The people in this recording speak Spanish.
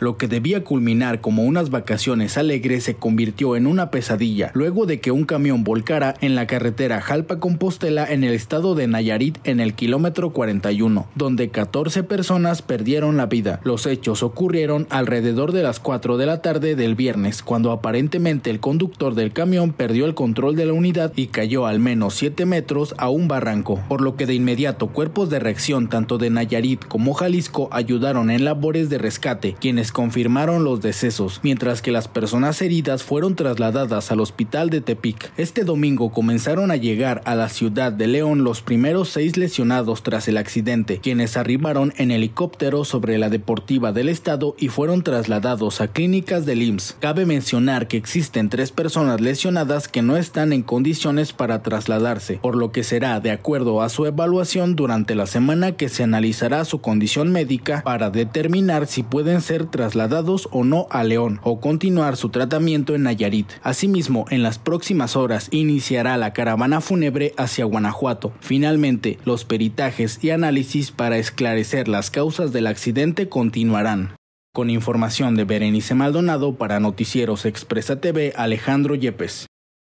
Lo que debía culminar como unas vacaciones alegres se convirtió en una pesadilla luego de que un camión volcara en la carretera Jalpa-Compostela en el estado de Nayarit en el kilómetro 41, donde 14 personas perdieron la vida. Los hechos ocurrieron alrededor de las 4 de la tarde del viernes, cuando aparentemente el conductor del camión perdió el control de la unidad y cayó al menos 7 metros a un barranco, por lo que de inmediato cuerpos de reacción tanto de Nayarit como Jalisco ayudaron en labores de rescate, quienes confirmaron los decesos, mientras que las personas heridas fueron trasladadas al hospital de Tepic. Este domingo comenzaron a llegar a la ciudad de León los primeros seis lesionados tras el accidente, quienes arribaron en helicóptero sobre la deportiva del estado y fueron trasladados a clínicas del IMSS. Cabe mencionar que existen tres personas lesionadas que no están en condiciones para trasladarse, por lo que será de acuerdo a su evaluación durante la semana que se analizará su condición médica para determinar si pueden ser trasladados o no a León o continuar su tratamiento en Nayarit. Asimismo, en las próximas horas iniciará la caravana fúnebre hacia Guanajuato. Finalmente, los peritajes y análisis para esclarecer las causas del accidente continuarán. Con información de Berenice Maldonado para Noticieros Expresa TV, Alejandro Yepes.